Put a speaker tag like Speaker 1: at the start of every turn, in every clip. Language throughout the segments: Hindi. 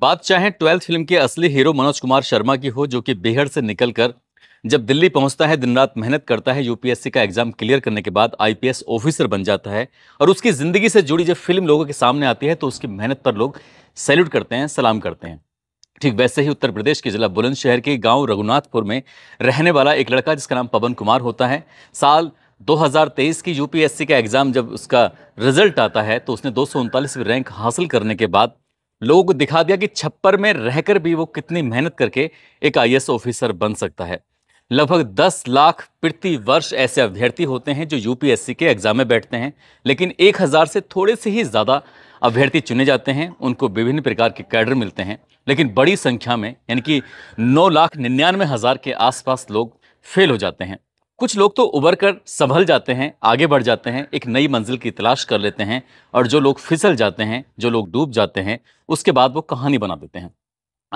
Speaker 1: बात चाहे ट्वेल्थ फिल्म के असली हीरो मनोज कुमार शर्मा की हो जो कि बेहद से निकलकर जब दिल्ली पहुंचता है दिन रात मेहनत करता है यूपीएससी का एग्जाम क्लियर करने के बाद आईपीएस ऑफिसर बन जाता है और उसकी ज़िंदगी से जुड़ी जब फिल्म लोगों के सामने आती है तो उसकी मेहनत पर लोग सैल्यूट करते हैं सलाम करते हैं ठीक वैसे ही उत्तर प्रदेश के जिला बुलंदशहर के गांव रघुनाथपुर में रहने वाला एक लड़का जिसका नाम पवन कुमार होता है साल 2023 की यूपीएससी का एग्ज़ाम जब उसका रिजल्ट आता है तो उसने दो सौ रैंक हासिल करने के बाद लोगों को दिखा दिया कि छप्पर में रहकर भी वो कितनी मेहनत करके एक आई ऑफिसर बन सकता है लगभग 10 लाख प्रति वर्ष ऐसे अभ्यर्थी होते हैं जो यूपीएससी के एग्ज़ाम में बैठते हैं लेकिन 1000 से थोड़े से ही ज़्यादा अभ्यर्थी चुने जाते हैं उनको विभिन्न प्रकार के कैडर मिलते हैं लेकिन बड़ी संख्या में यानी कि नौ लाख निन्यानवे हज़ार के आसपास लोग फेल हो जाते हैं कुछ लोग तो उबर कर संभल जाते हैं आगे बढ़ जाते हैं एक नई मंजिल की तलाश कर लेते हैं और जो लोग फिसल जाते हैं जो लोग डूब जाते हैं उसके बाद वो कहानी बना देते हैं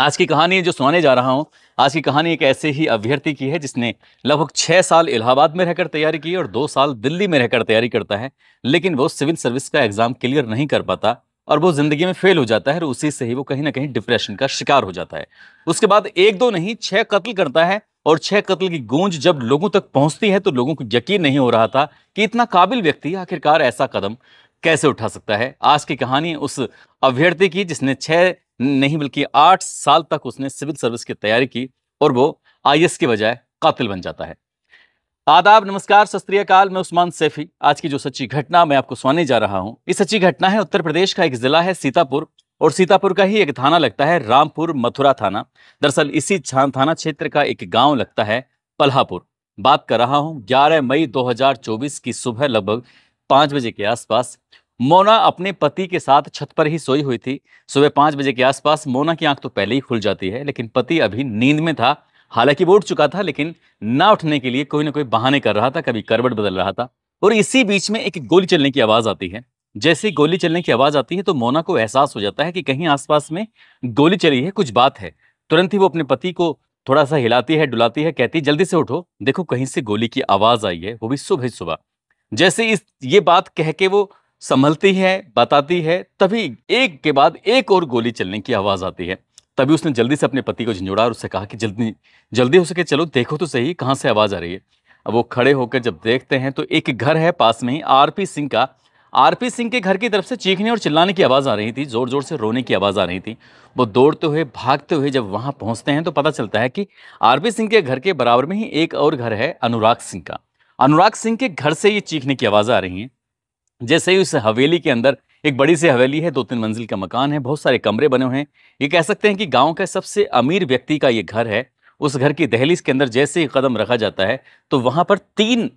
Speaker 1: आज की कहानी जो सुनाने जा रहा हूँ आज की कहानी एक ऐसे ही अभ्यर्थी की है जिसने लगभग छः साल इलाहाबाद में रहकर तैयारी की और दो साल दिल्ली में रहकर तैयारी करता है लेकिन वो सिविल सर्विस का एग्ज़ाम क्लियर नहीं कर पाता और वो ज़िंदगी में फेल हो जाता है और उसी से ही वो कहीं ना कहीं डिप्रेशन का शिकार हो जाता है उसके बाद एक दो नहीं छः कत्ल करता है और छह कत्ल की गूंज जब लोगों तक पहुंचती है तो लोगों को यकीन नहीं हो रहा था कि इतना काबिल व्यक्ति आखिरकार ऐसा कदम कैसे उठा सकता है आज की कहानी उस अभ्यर्थी की जिसने छह नहीं बल्कि आठ साल तक उसने सिविल सर्विस की तैयारी की और वो आई के बजाय कातिल बन जाता है आदाब नमस्कार सस्त्रीकाल मैं उस्मान सैफी आज की जो सच्ची घटना मैं आपको सुनाने जा रहा हूँ ये सच्ची घटना है उत्तर प्रदेश का एक जिला है सीतापुर और सीतापुर का ही एक थाना लगता है रामपुर मथुरा थाना दरअसल इसी थाना क्षेत्र का एक गांव लगता है पल्हापुर बात कर रहा हूं 11 मई 2024 की सुबह लगभग पांच बजे के आसपास मोना अपने पति के साथ छत पर ही सोई हुई थी सुबह पांच बजे के आसपास मोना की आंख तो पहले ही खुल जाती है लेकिन पति अभी नींद में था हालांकि वो उठ चुका था लेकिन ना उठने के लिए कोई ना कोई बहाने कर रहा था कभी करवट बदल रहा था और इसी बीच में एक गोली चलने की आवाज़ आती है जैसे गोली चलने की आवाज़ आती है तो मोना को एहसास हो जाता है कि कहीं आसपास में गोली चली है कुछ बात है तुरंत ही वो अपने पति को थोड़ा सा हिलाती है डुलाती है कहती है जल्दी से उठो देखो कहीं से गोली की आवाज़ आई है वो भी सुबह सुबह जैसे इस ये बात कह के वो संभलती है बताती है तभी एक के बाद एक और गोली चलने की आवाज़ आती है तभी उसने जल्दी से अपने पति को झंझोड़ा और उससे कहा कि जल्दी जल्दी हो सके चलो देखो तो सही कहाँ से आवाज़ आ रही है अब वो खड़े होकर जब देखते हैं तो एक घर है पास में ही आर सिंह का आरपी सिंह के घर की तरफ से चीखने और चिल्लाने की आवाज़ आ रही थी ज़ोर ज़ोर से रोने की आवाज़ आ रही थी वो दौड़ते हुए भागते हुए जब वहाँ पहुँचते हैं तो पता चलता है कि आरपी सिंह के घर के बराबर में ही एक और घर है अनुराग सिंह का अनुराग सिंह के घर से ये चीखने की आवाज़ आ रही है जैसे ही उस हवेली के अंदर एक बड़ी सी हवेली है दो तीन मंजिल का मकान है बहुत सारे कमरे बने हुए हैं ये कह सकते हैं कि गांव का सबसे अमीर व्यक्ति का ये घर है उस घर की दहलीज के अंदर जैसे ही कदम रखा जाता है तो वहाँ पर तीन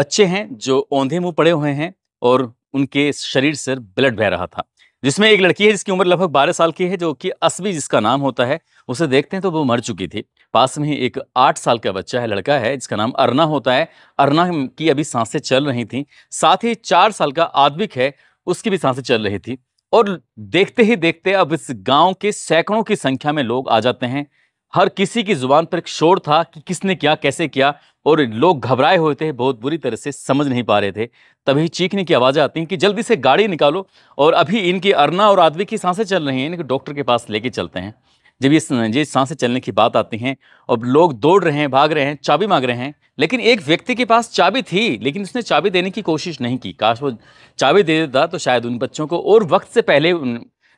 Speaker 1: बच्चे हैं जो औंधे मुँह पड़े हुए हैं और उनके शरीर से ब्लड बह रहा था जिसमें एक लड़की है जिसकी उम्र लगभग बारह साल की है जो कि असबी जिसका नाम होता है उसे देखते हैं तो वो मर चुकी थी पास में ही एक आठ साल का बच्चा है लड़का है जिसका नाम अरना होता है अरना की अभी सांसें चल रही थी साथ ही चार साल का आदविक है उसकी भी सांसें चल रही थी और देखते ही देखते अब इस गाँव के सैकड़ों की संख्या में लोग आ जाते हैं हर किसी की जुबान पर एक शोर था कि किसने क्या कैसे किया और लोग घबराए हुए थे बहुत बुरी तरह से समझ नहीं पा रहे थे तभी चीखने की आवाज़ें आती हैं कि जल्दी से गाड़ी निकालो और अभी इनकी अरना और आदमी की सांसें चल रही हैं इनके डॉक्टर के पास लेके चलते हैं जब ये ये सांसें चलने की बात आती हैं और लोग दौड़ रहे हैं भाग रहे हैं चाबी मांग रहे हैं लेकिन एक व्यक्ति के पास चाबी थी लेकिन उसने चाबी देने की कोशिश नहीं की काश वो चाबी दे देता तो शायद उन बच्चों को और वक्त से पहले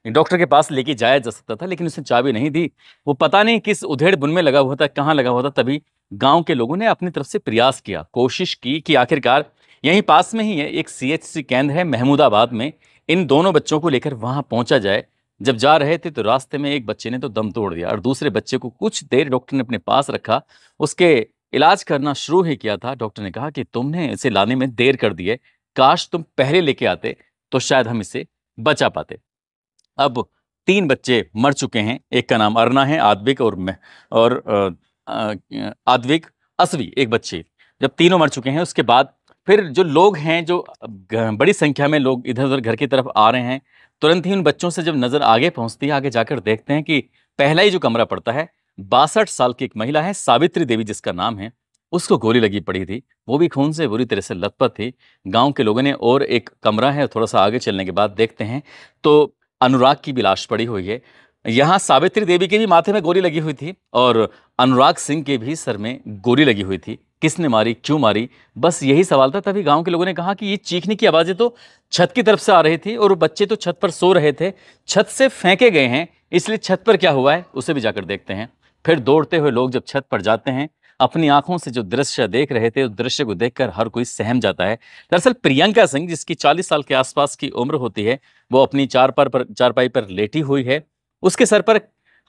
Speaker 1: डॉक्टर के पास लेके जाया जा सकता था लेकिन उसने चाबी नहीं दी वो पता नहीं किस उधेड़ बुन में लगा हुआ था कहाँ लगा हुआ था तभी गांव के लोगों ने अपनी तरफ से प्रयास किया कोशिश की कि आखिरकार यहीं पास में ही है एक सी केंद्र है महमूदाबाद में इन दोनों बच्चों को लेकर वहाँ पहुँचा जाए जब जा रहे थे तो रास्ते में एक बच्चे ने तो दम तोड़ दिया और दूसरे बच्चे को कुछ देर डॉक्टर ने अपने पास रखा उसके इलाज करना शुरू ही किया था डॉक्टर ने कहा कि तुमने इसे लाने में देर कर दी है काश तुम पहले लेके आते तो शायद हम इसे बचा पाते अब तीन बच्चे मर चुके हैं एक का नाम अरना है आदविक और मैं और आदविक असवी एक बच्चे जब तीनों मर चुके हैं उसके बाद फिर जो लोग हैं जो बड़ी संख्या में लोग इधर उधर घर की तरफ आ रहे हैं तुरंत ही उन बच्चों से जब नज़र आगे पहुंचती है आगे जाकर देखते हैं कि पहला ही जो कमरा पड़ता है बासठ साल की एक महिला है सावित्री देवी जिसका नाम है उसको गोली लगी पड़ी थी वो भी खून से बुरी तरह से लथपथ थी गांव के लोगों ने और एक कमरा है थोड़ा सा आगे चलने के बाद देखते हैं तो अनुराग की भी लाश पड़ी हुई है यहाँ सावित्री देवी के भी माथे में गोली लगी हुई थी और अनुराग सिंह के भी सर में गोली लगी हुई थी किसने मारी क्यों मारी बस यही सवाल था तभी गांव के लोगों ने कहा कि ये चीखने की आवाज़ें तो छत की तरफ से आ रही थी और बच्चे तो छत पर सो रहे थे छत से फेंके गए हैं इसलिए छत पर क्या हुआ है उसे भी जाकर देखते हैं फिर दौड़ते हुए लोग जब छत पर जाते हैं अपनी आंखों से जो दृश्य देख रहे थे उस दृश्य को देखकर हर कोई सहम जाता है दरअसल प्रियंका सिंह जिसकी 40 साल के आसपास की उम्र होती है वो अपनी चार पर, पर चारपाई पर लेटी हुई है उसके सर पर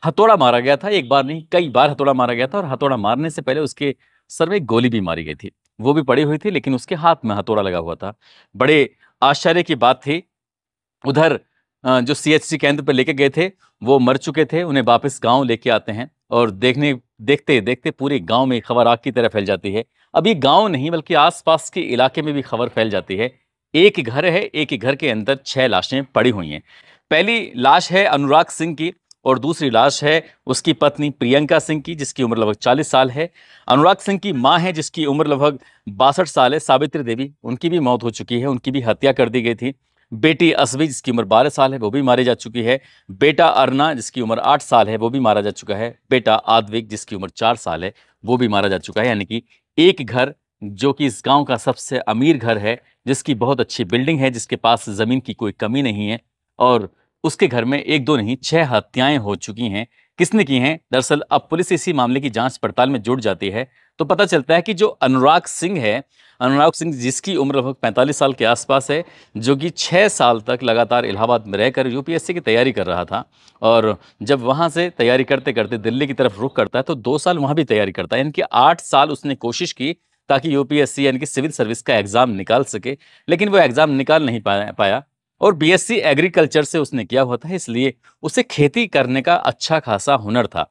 Speaker 1: हथौड़ा मारा गया था एक बार नहीं कई बार हथौड़ा मारा गया था और हथौड़ा मारने से पहले उसके सर में गोली भी मारी गई थी वो भी पड़ी हुई थी लेकिन उसके हाथ में हथौड़ा लगा हुआ था बड़े आश्चर्य की बात थी उधर जो सीएचसी केंद्र पर लेके गए थे वो मर चुके थे उन्हें वापस गांव लेके आते हैं और देखने देखते देखते पूरे गांव में खबर आग की तरह फैल जाती है अब ये गांव नहीं बल्कि आसपास के इलाके में भी खबर फैल जाती है एक घर है एक घर के अंदर छः लाशें पड़ी हुई हैं पहली लाश है अनुराग सिंह की और दूसरी लाश है उसकी पत्नी प्रियंका सिंह की जिसकी उम्र लगभग 40 साल है अनुराग सिंह की मां है जिसकी उम्र लगभग बासठ साल है सावित्री देवी उनकी भी मौत हो चुकी है उनकी भी हत्या कर दी गई थी बेटी असवी जिसकी उम्र बारह साल है वो भी मारी जा चुकी है बेटा अरना जिसकी उम्र आठ साल है वो भी मारा जा चुका है बेटा आदविक जिसकी उम्र चार साल है वो भी मारा जा चुका है यानी कि एक घर जो कि इस गांव का सबसे अमीर घर है जिसकी बहुत अच्छी बिल्डिंग है जिसके पास ज़मीन की कोई कमी नहीं है और उसके घर में एक दो नहीं छः हत्याएं हो चुकी हैं किसने की हैं दरअसल अब पुलिस इसी मामले की जांच पड़ताल में जुट जाती है तो पता चलता है कि जो अनुराग सिंह है अनुराग सिंह जिसकी उम्र लगभग पैंतालीस साल के आसपास है जो कि छः साल तक लगातार इलाहाबाद में रहकर यूपीएससी की तैयारी कर रहा था और जब वहाँ से तैयारी करते करते दिल्ली की तरफ रुख करता है तो दो साल वहाँ भी तैयारी करता है यानी कि आठ साल उसने कोशिश की ताकि यूपीएससी यानी कि सिविल सर्विस का एग्ज़ाम निकाल सके लेकिन वो एग्ज़ाम निकाल नहीं पाया और बीएससी एग्रीकल्चर से उसने किया हुआ था इसलिए उसे खेती करने का अच्छा खासा हुनर था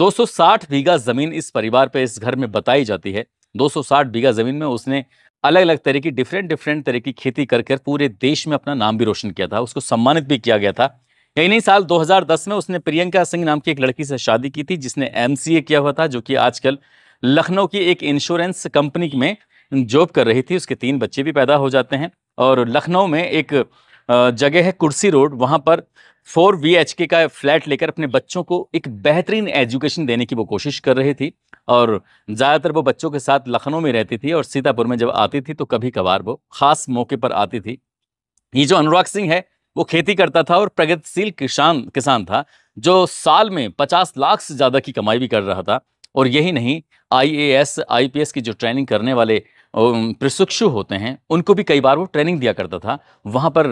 Speaker 1: 260 बीघा ज़मीन इस परिवार पे इस घर में बताई जाती है 260 बीघा ज़मीन में उसने अलग अलग तरह की डिफरेंट डिफरेंट तरह की खेती कर कर पूरे देश में अपना नाम भी रोशन किया था उसको सम्मानित भी किया गया था यही नहीं साल 2010 में उसने प्रियंका सिंह नाम की एक लड़की से शादी की थी जिसने एम किया हुआ था जो कि आजकल लखनऊ की एक इंश्योरेंस कंपनी में जॉब कर रही थी उसके तीन बच्चे भी पैदा हो जाते हैं और लखनऊ में एक जगह है कुर्सी रोड वहाँ पर फोर वी एच के का फ्लैट लेकर अपने बच्चों को एक बेहतरीन एजुकेशन देने की वो कोशिश कर रही थी और ज़्यादातर वो बच्चों के साथ लखनऊ में रहती थी और सीतापुर में जब आती थी तो कभी कभार वो ख़ास मौके पर आती थी ये जो अनुराग सिंह है वो खेती करता था और प्रगतिशील किसान किसान था जो साल में पचास लाख से ज़्यादा की कमाई भी कर रहा था और यही नहीं आईएएस आईपीएस की जो ट्रेनिंग करने वाले प्रशिक्षु होते हैं उनको भी कई बार वो ट्रेनिंग दिया करता था वहाँ पर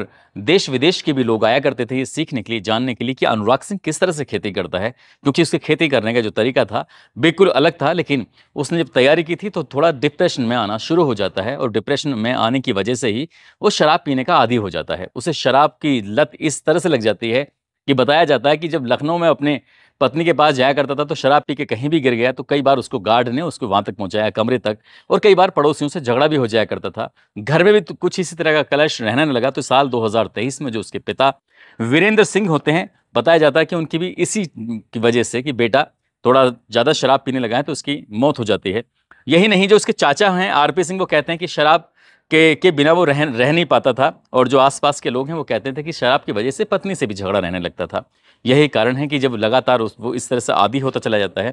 Speaker 1: देश विदेश के भी लोग आया करते थे ये सीखने के लिए जानने के लिए कि अनुराग सिंह किस तरह से खेती करता है क्योंकि उसके खेती करने का जो तरीका था बिल्कुल अलग था लेकिन उसने जब तैयारी की थी तो थोड़ा डिप्रेशन में आना शुरू हो जाता है और डिप्रेशन में आने की वजह से ही वो शराब पीने का आदि हो जाता है उसे शराब की लत इस तरह से लग जाती है कि बताया जाता है कि जब लखनऊ में अपने पत्नी के पास जाया करता था तो शराब पी के कहीं भी गिर गया तो कई बार उसको गार्ड ने उसको वहाँ तक पहुँचाया कमरे तक और कई बार पड़ोसियों से झगड़ा भी हो जाया करता था घर में भी तो कुछ इसी तरह का कलश रहने लगा तो साल 2023 में जो उसके पिता वीरेंद्र सिंह होते हैं बताया जाता है कि उनकी भी इसी की वजह से कि बेटा थोड़ा ज़्यादा शराब पीने लगा है तो उसकी मौत हो जाती है यही नहीं जो उसके चाचा हैं आरपी सिंह वो कहते हैं कि शराब के के बिना वो रह रह नहीं पाता था और जो आसपास के लोग हैं वो कहते थे कि शराब की वजह से पत्नी से भी झगड़ा रहने लगता था यही कारण है कि जब लगातार उस वो इस तरह से आदि होता चला जाता है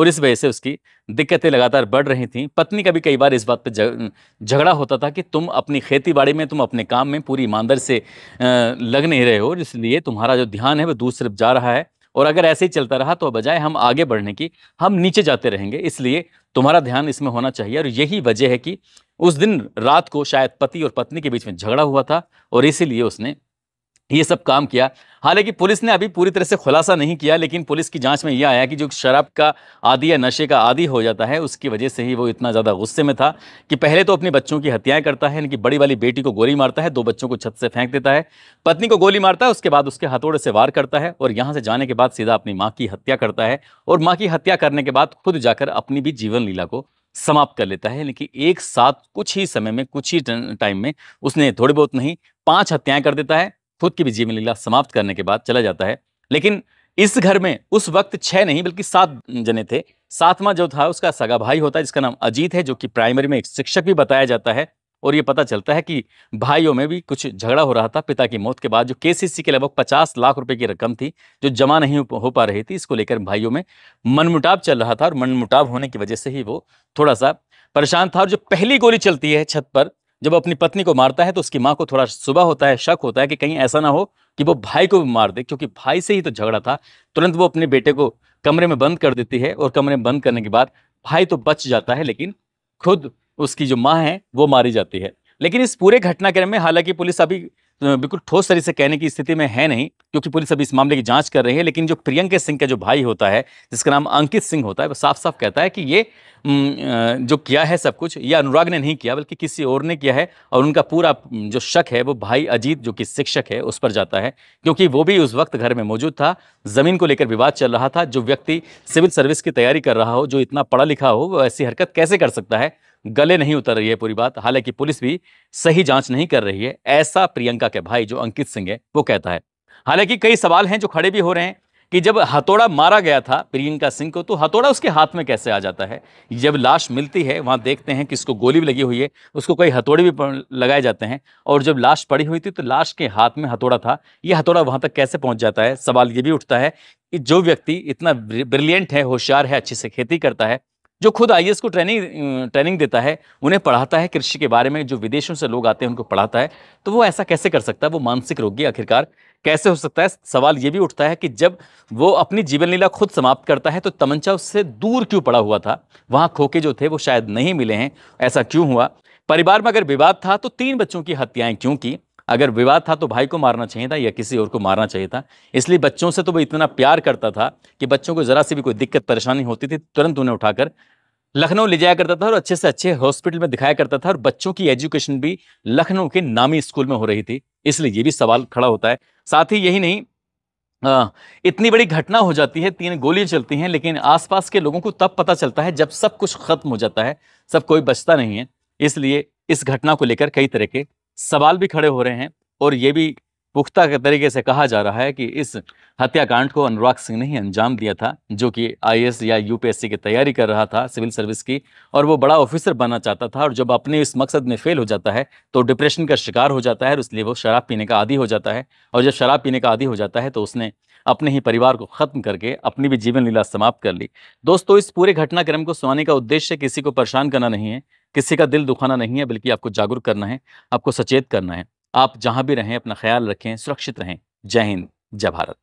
Speaker 1: और इस वजह से उसकी दिक्कतें लगातार बढ़ रही थी पत्नी का भी कई बार इस बात पर झगड़ा होता था कि तुम अपनी खेती बाड़ी में तुम अपने काम में पूरी ईमानदारी से लग नहीं रहे हो इसलिए तुम्हारा जो ध्यान है वो दूसरी तरफ जा रहा है और अगर ऐसे ही चलता रहा तो बजाय हम आगे बढ़ने की हम नीचे जाते रहेंगे इसलिए तुम्हारा ध्यान इसमें होना चाहिए और यही वजह है कि उस दिन रात को शायद पति और पत्नी के बीच में झगड़ा हुआ था और इसीलिए उसने ये सब काम किया हालांकि पुलिस ने अभी पूरी तरह से खुलासा नहीं किया लेकिन पुलिस की जांच में यह आया कि जो शराब का आदि या नशे का आदि हो जाता है उसकी वजह से ही वो इतना ज़्यादा गुस्से में था कि पहले तो अपने बच्चों की हत्याएं करता है इनकी बड़ी वाली बेटी को गोली मारता है दो बच्चों को छत से फेंक देता है पत्नी को गोली मारता है उसके बाद उसके हथौड़े से वार करता है और यहाँ से जाने के बाद सीधा अपनी माँ की हत्या करता है और माँ की हत्या करने के बाद खुद जाकर अपनी भी जीवन लीला को समाप्त कर लेता है लेकिन एक साथ कुछ ही समय में कुछ ही टाइम में उसने थोड़ी बहुत नहीं पांच हत्याएं कर देता है खुद की भी जीवन लीला समाप्त करने के बाद चला जाता है लेकिन इस घर में उस वक्त छः नहीं बल्कि सात जने थे सातवां जो था उसका सगा भाई होता है जिसका नाम अजीत है जो कि प्राइमरी में एक शिक्षक भी बताया जाता है और ये पता चलता है कि भाइयों में भी कुछ झगड़ा हो रहा था पिता की मौत के बाद जो केसीसी के लगभग पचास लाख रुपए की रकम थी जो जमा नहीं हो पा रही थी इसको लेकर भाइयों में मनमुटाव चल रहा था और मनमुटाव होने की वजह से ही वो थोड़ा सा परेशान था और जो पहली गोली चलती है छत पर जब अपनी पत्नी को मारता है तो उसकी माँ को थोड़ा सुबह होता है शक होता है कि कहीं ऐसा ना हो कि वो भाई को भी मार दे क्योंकि भाई से ही तो झगड़ा था तुरंत वो अपने बेटे को कमरे में बंद कर देती है और कमरे में बंद करने के बाद भाई तो बच जाता है लेकिन खुद उसकी जो माँ है वो मारी जाती है लेकिन इस पूरे घटनाक्रम में हालांकि पुलिस अभी बिल्कुल ठोस तरीके से कहने की स्थिति में है नहीं क्योंकि पुलिस अभी इस मामले की जांच कर रही है लेकिन जो प्रियंके सिंह का जो भाई होता है जिसका नाम अंकित सिंह होता है वो साफ साफ कहता है कि ये जो किया है सब कुछ ये अनुराग ने नहीं किया बल्कि किसी और ने किया है और उनका पूरा जो शक है वो भाई अजीत जो कि शिक्षक है उस पर जाता है क्योंकि वो भी उस वक्त घर में मौजूद था ज़मीन को लेकर विवाद चल रहा था जो व्यक्ति सिविल सर्विस की तैयारी कर रहा हो जो इतना पढ़ा लिखा हो वो ऐसी हरकत कैसे कर सकता है गले नहीं उतर रही है पूरी बात हालांकि पुलिस भी सही जांच नहीं कर रही है ऐसा प्रियंका के भाई जो अंकित सिंह है वो कहता है हालांकि कई सवाल हैं जो खड़े भी हो रहे हैं कि जब हथौड़ा मारा गया था प्रियंका सिंह को तो हथौड़ा उसके हाथ में कैसे आ जाता है जब लाश मिलती है वहां देखते हैं कि उसको गोली भी लगी हुई है उसको कई हथौड़े भी लगाए जाते हैं और जब लाश पड़ी हुई थी तो लाश के हाथ में हथौड़ा था ये हथौड़ा वहाँ तक कैसे पहुँच जाता है सवाल ये भी उठता है कि जो व्यक्ति इतना ब्रिलियंट है होशियार है अच्छे से खेती करता है जो खुद आई को ट्रेनिंग ट्रेनिंग देता है उन्हें पढ़ाता है कृषि के बारे में जो विदेशों से लोग आते हैं उनको पढ़ाता है तो वो ऐसा कैसे कर सकता है वो मानसिक रोगी आखिरकार कैसे हो सकता है सवाल ये भी उठता है कि जब वो अपनी जीवन लीला खुद समाप्त करता है तो तमंचा उससे दूर क्यों पड़ा हुआ था वहाँ खोके जो थे वो शायद नहीं मिले हैं ऐसा क्यों हुआ परिवार में अगर विवाद था तो तीन बच्चों की हत्याएं क्यों की अगर विवाद था तो भाई को मारना चाहिए था या किसी और को मारना चाहिए था इसलिए बच्चों से तो वो इतना प्यार करता था कि बच्चों को ज़रा सी भी कोई दिक्कत परेशानी होती थी तुरंत उन्हें उठाकर लखनऊ ले जाया करता था और अच्छे से अच्छे हॉस्पिटल में दिखाया करता था और बच्चों की एजुकेशन भी लखनऊ के नामी स्कूल में हो रही थी इसलिए ये भी सवाल खड़ा होता है साथ ही यही नहीं आ, इतनी बड़ी घटना हो जाती है तीन गोलियां चलती हैं लेकिन आसपास के लोगों को तब पता चलता है जब सब कुछ खत्म हो जाता है सब कोई बचता नहीं है इसलिए इस घटना को लेकर कई तरह के सवाल भी खड़े हो रहे हैं और ये भी पुख्ता के तरीके से कहा जा रहा है कि इस हत्याकांड को अनुराग सिंह ने ही अंजाम दिया था जो कि आई या यूपीएससी की तैयारी कर रहा था सिविल सर्विस की और वो बड़ा ऑफिसर बनना चाहता था और जब अपने इस मकसद में फेल हो जाता है तो डिप्रेशन का शिकार हो जाता है और इसलिए वो शराब पीने का आदि हो जाता है और जब शराब पीने का आदि हो जाता है तो उसने अपने ही परिवार को खत्म करके अपनी भी जीवन लीला समाप्त कर ली दोस्तों इस पूरे घटनाक्रम को सुनाने का उद्देश्य किसी को परेशान करना नहीं है किसी का दिल दुखाना नहीं है बल्कि आपको जागरूक करना है आपको सचेत करना है आप जहां भी रहें अपना ख्याल रखें सुरक्षित रहें जय हिंद जय भारत